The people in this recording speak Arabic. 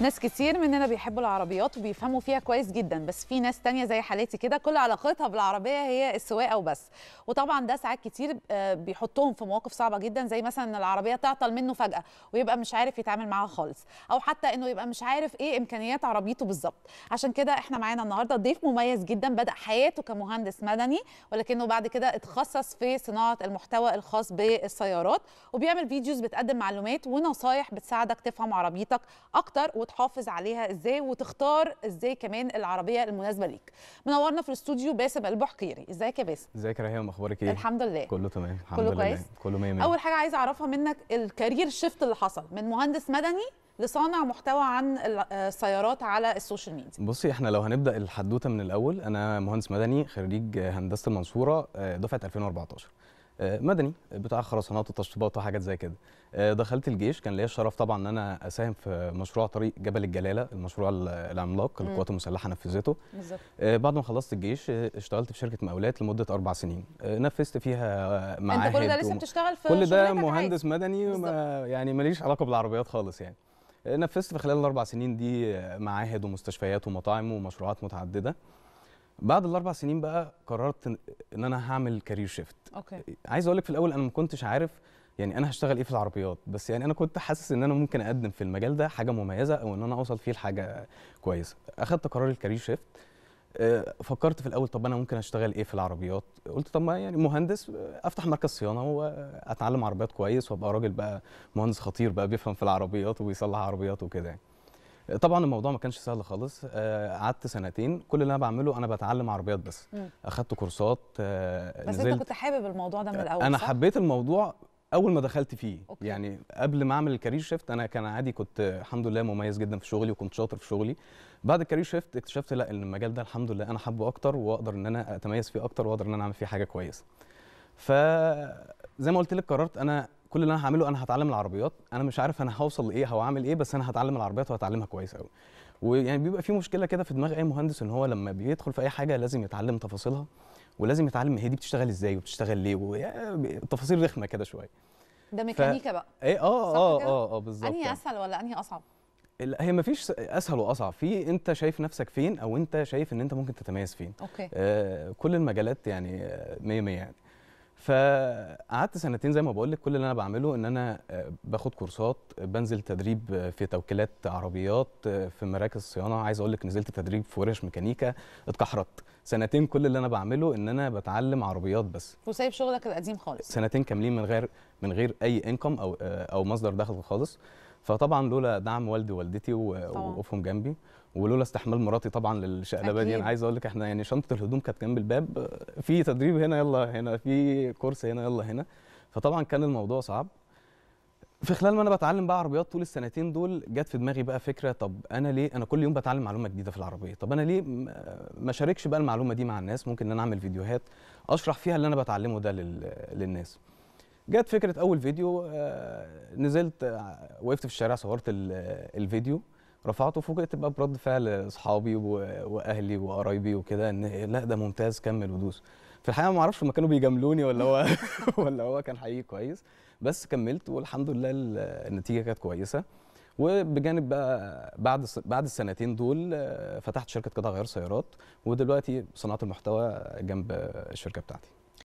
ناس كتير مننا بيحبوا العربيات وبيفهموا فيها كويس جدا بس في ناس تانية زي حالاتي كده كل علاقتها بالعربية هي السواقة وبس وطبعا ده ساعات كتير آه، بيحطهم في مواقف صعبة جدا زي مثلا ان العربية تعطل منه فجأة ويبقى مش عارف يتعامل معاها خالص او حتى انه يبقى مش عارف ايه امكانيات عربيته بالظبط عشان كده احنا معانا النهارده ضيف مميز جدا بدأ حياته كمهندس مدني ولكنه بعد كده اتخصص في صناعة المحتوى الخاص بالسيارات وبيعمل فيديوز بتقدم معلومات ونصايح بتساعدك تفهم عربيتك اكتر وتحافظ عليها ازاي وتختار ازاي كمان العربيه المناسبه ليك منورنا في الاستوديو باسم البحقيري ازيك يا باسم ازيك يا رهام اخبارك ايه الحمد لله كله تمام الحمد كله كويس كله مية مية. اول حاجه عايزه اعرفها منك الكارير شيفت اللي حصل من مهندس مدني لصانع محتوى عن السيارات على السوشيال ميديا بصي احنا لو هنبدا الحدوته من الاول انا مهندس مدني خريج هندسه المنصوره آه، دفعه 2014 آه، مدني بتاع خرسانات وتشطيبات وحاجات زي كده آه، دخلت الجيش كان ليا الشرف طبعا ان انا اساهم في مشروع طريق جبل الجلاله المشروع العملاق القوات المسلحه نفذته بالظبط آه، بعد ما خلصت الجيش اشتغلت في شركه مقاولات لمده اربع سنين نفذت فيها معاهد انت كل ده لسه بتشتغل في كل ده مهندس عايز. مدني وما يعني ماليش علاقه بالعربيات خالص يعني نفذت في خلال الاربع سنين دي معاهد ومستشفيات ومطاعم ومشروعات متعدده بعد الاربع سنين بقى قررت ان انا هعمل كارير شيفت اوكي عايز اقول لك في الاول انا ما كنتش عارف يعني انا هشتغل ايه في العربيات بس يعني انا كنت حاسس ان انا ممكن اقدم في المجال ده حاجه مميزه او ان انا اوصل فيه لحاجه كويسه اخدت قرار الكارير آه، شيفت فكرت في الاول طب انا ممكن اشتغل ايه في العربيات قلت طب ما يعني مهندس آه، افتح مركز صيانه واتعلم عربيات كويس وابقى راجل بقى مهندس خطير بقى بيفهم في العربيات وبيصلح عربيات وكده يعني طبعا الموضوع ما كانش سهل خالص آه، قعدت سنتين كل اللي انا بعمله انا بتعلم عربيات بس اخدت كورسات آه، بس نزلت. انت كنت حابب الموضوع ده من الاول انا صح؟ حبيت الموضوع اول ما دخلت فيه أوكي. يعني قبل ما اعمل الكارير شيفت انا كان عادي كنت الحمد لله مميز جدا في شغلي وكنت شاطر في شغلي بعد الكارير شيفت اكتشفت لا ان المجال ده الحمد لله انا حابه اكتر واقدر ان انا اتميز فيه اكتر واقدر ان انا اعمل فيه حاجه كويسه فزي ما قلت لك قررت انا كل اللي انا هعمله انا هتعلم العربيات انا مش عارف انا هوصل لايه او هعمل ايه بس انا هتعلم العربيات وهتعلمها كويس قوي ويعني بيبقى في مشكله كده في دماغ اي مهندس ان هو لما بيدخل في اي حاجه لازم يتعلم تفاصيلها ولازم يتعلم هي دي بتشتغل ازاي وبتشتغل ليه يعني تفاصيل رخمه كده شويه ده ميكانيكا ف... بقى ايه اه اه اه اه بالظبط انهي يعني. اسهل ولا انهي اصعب لا هي مفيش اسهل واصعب في انت شايف نفسك فين او انت شايف ان انت ممكن تتميز فين اوكي آه كل المجالات يعني 100 100 يعني فقعدت سنتين زي ما بقول لك كل اللي انا بعمله ان انا آه، باخد كورسات بنزل تدريب آه، في توكيلات عربيات آه، في مراكز صيانه عايز اقول لك نزلت تدريب في ورش ميكانيكا اتكحرت سنتين كل اللي انا بعمله ان انا بتعلم عربيات بس وسايب شغلك القديم خالص سنتين كاملين من غير من غير اي انكم او او مصدر دخل خالص فطبعا لولا دعم والدي ووالدتي ووقوفهم جنبي ولولا استحمال مراتي طبعا للشقلبه دي انا عايز اقول لك احنا يعني شنطه الهدوم كانت جنب الباب في تدريب هنا يلا هنا في كورس هنا يلا هنا فطبعا كان الموضوع صعب في خلال ما انا بتعلم بقى عربيات طول السنتين دول جت في دماغي بقى فكره طب انا ليه انا كل يوم بتعلم معلومه جديده في العربيه طب انا ليه ما اشاركش بقى المعلومه دي مع الناس ممكن ان انا اعمل فيديوهات اشرح فيها اللي انا بتعلمه ده للناس جت فكره اول فيديو آه، نزلت آه، وقفت في الشارع صورت الفيديو رفعته وفوجئت بقى برد فعل اصحابي واهلي وقرايبي وكده ان لا ده ممتاز كمل ودوس في الحقيقه ما اعرفش ما كانوا بيجاملوني ولا هو ولا هو كان حقيقي كويس بس كملت والحمد لله النتيجه كانت كويسه وبجانب بقى بعد بعد السنتين دول آه، فتحت شركه قطع غيار سيارات ودلوقتي صناعه المحتوى جنب الشركه بتاعتي